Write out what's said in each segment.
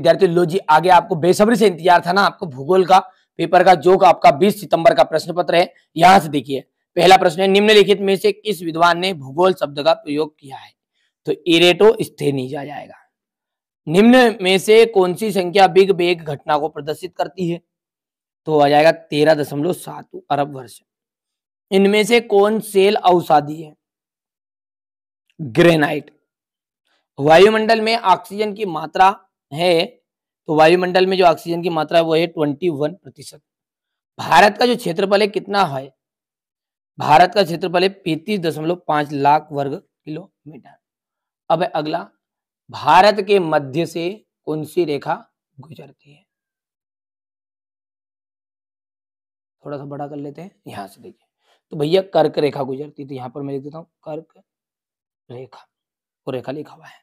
विद्यार्थी लो जी आगे आपको बेसब्री से इंतजार था ना आपको भूगोल का पेपर का जो का आपका 20 सितंबर का प्रश्न पत्र है यहां से देखिए पहला प्रश्न है निम्नलिखित में से किस विद्वान ने भूगोल शब्द का प्रयोग किया है तो इरेटो जा जाएगा निम्न में से कौन सी संख्या बिग बेग घटना को प्रदर्शित करती है तो आ जाएगा तेरह दशमलव सात अरब वर्ष इनमें से कौन सेल अवसादी है ग्रेनाइट वायुमंडल में ऑक्सीजन की मात्रा है तो वायुमंडल में जो ऑक्सीजन की मात्रा वो है ट्वेंटी वन प्रतिशत भारत का जो क्षेत्रफल है कितना है भारत का क्षेत्रफल है पैंतीस दशमलव पांच लाख वर्ग किलोमीटर अब अगला भारत के मध्य से कौन सी रेखा गुजरती है थोड़ा सा बड़ा कर लेते हैं यहां से देखिए तो भैया कर्क रेखा गुजरती है तो यहां पर मैं लिख देता हूँ कर्क रेखा वो रेखा लिखा हुआ है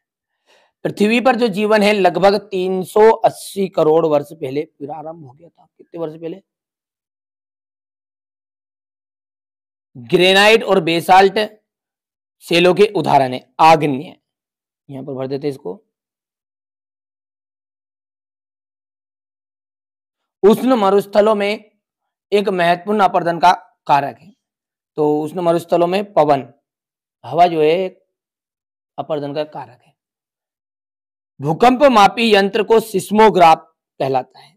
पृथ्वी पर जो जीवन है लगभग 380 करोड़ वर्ष पहले प्रारंभ हो गया था कितने वर्ष पहले ग्रेनाइट और बेसाल्ट सेलों के उदाहरण है आग्नेय यहां पर भर देते इसको उष्ण मरुस्थलों में एक महत्वपूर्ण अपर्दन का कारक है तो उष्ण मरुस्थलों में पवन हवा जो है अपर्दन का कारक है भूकंप मापी यंत्र को सिस्मोग्राफ कहलाता है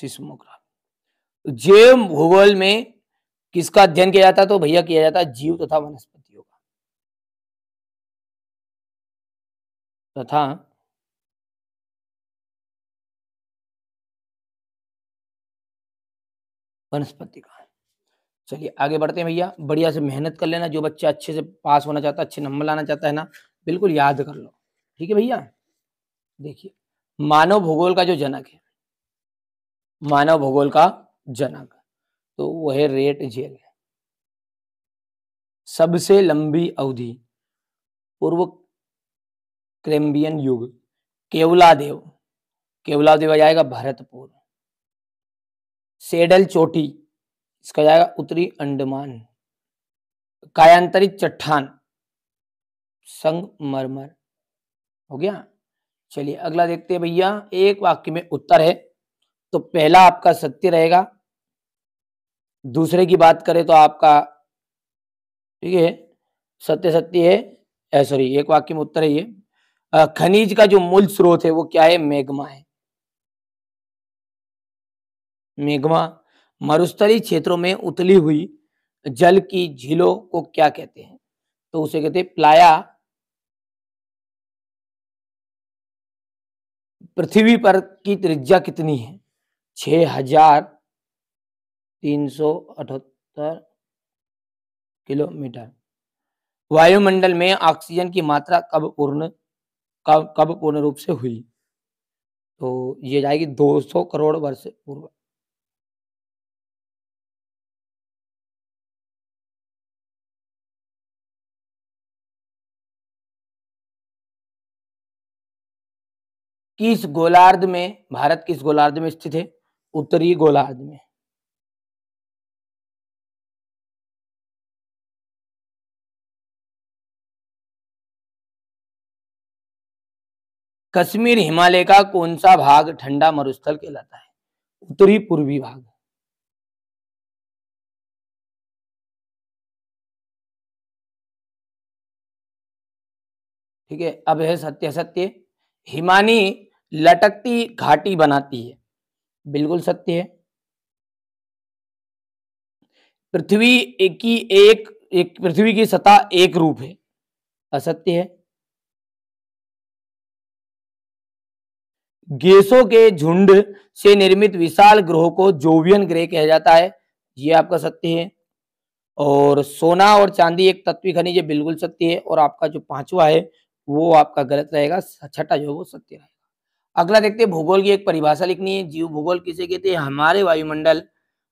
सिस्मोग्राफ तो जैव भूगोल में किसका अध्ययन किया जाता है तो भैया किया जाता है जीव तथा वनस्पतियों का तथा वनस्पति का चलिए आगे बढ़ते हैं भैया बढ़िया से मेहनत कर लेना जो बच्चा अच्छे से पास होना चाहता है अच्छे नंबर लाना चाहता है ना बिल्कुल याद कर लो ठीक है भैया देखिए मानव भूगोल का जो जनक है मानव भूगोल का जनक तो वह है रेट जेल सबसे लंबी अवधि पूर्व क्रेम्बियन युग केवलादेव केवलादेव आ जाएगा भरतपुर सेडल चोटी इसका जाएगा उत्तरी अंडमान कायांतरित चट्टान संगमरमर हो गया चलिए अगला देखते हैं भैया एक वाक्य में उत्तर है तो पहला आपका सत्य रहेगा दूसरे की बात करें तो आपका ठीक है सत्य सत्य है सॉरी एक वाक्य में उत्तर है ये खनिज का जो मूल स्रोत है वो क्या है मेघमा है मेघमा मरुस्थली क्षेत्रों में उतली हुई जल की झीलों को क्या कहते हैं तो उसे कहते हैं प्लाया पृथ्वी पर की त्रिज्या कितनी है छ हजार तीन सौ अठहत्तर किलोमीटर वायुमंडल में ऑक्सीजन की मात्रा कब पूर्ण कब कब पूर्ण रूप से हुई तो ये जाएगी 200 करोड़ वर्ष पूर्व किस गोलार्ध में भारत किस गोलार्ध में स्थित है उत्तरी गोलार्ध में कश्मीर हिमालय का कौन सा भाग ठंडा मरुस्थल कहलाता है उत्तरी पूर्वी भाग ठीक है अब है सत्य सत्य हिमानी लटकती घाटी बनाती है बिल्कुल सत्य है पृथ्वी एक की एक, एक पृथ्वी की सतह एक रूप है असत्य है गैसों के झुंड से निर्मित विशाल ग्रह को जोवियन ग्रह कहा जाता है ये आपका सत्य है और सोना और चांदी एक तत्वी खनिज बिल्कुल सत्य है और आपका जो पांचवा है वो आपका गलत रहेगा छठा जो है वो सत्य रहेगा अगला देखते हैं भूगोल की एक परिभाषा लिखनी है जीव भूगोल किसे कहते हैं हमारे वायुमंडल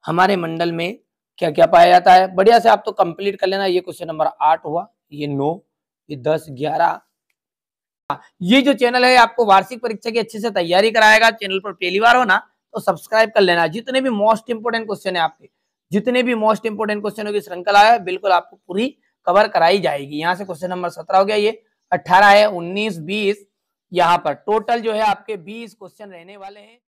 हमारे मंडल में क्या क्या पाया जाता है बढ़िया से आप तो कंप्लीट कर लेना ये क्वेश्चन नंबर आठ हुआ ये नौ ये दस ग्यारह ये जो चैनल है आपको वार्षिक परीक्षा की अच्छे से तैयारी कराएगा चैनल पर पहली बार हो ना तो सब्सक्राइब कर लेना जितने भी मोस्ट इंपोर्टेंट क्वेश्चन है आपके जितने भी मोस्ट इंपोर्टेंट क्वेश्चनों की श्रृंखला है बिल्कुल आपको पूरी कवर कराई जाएगी यहाँ से क्वेश्चन नंबर सत्रह हो गया ये अट्ठारह है उन्नीस बीस यहां पर टोटल जो है आपके बीस क्वेश्चन रहने वाले हैं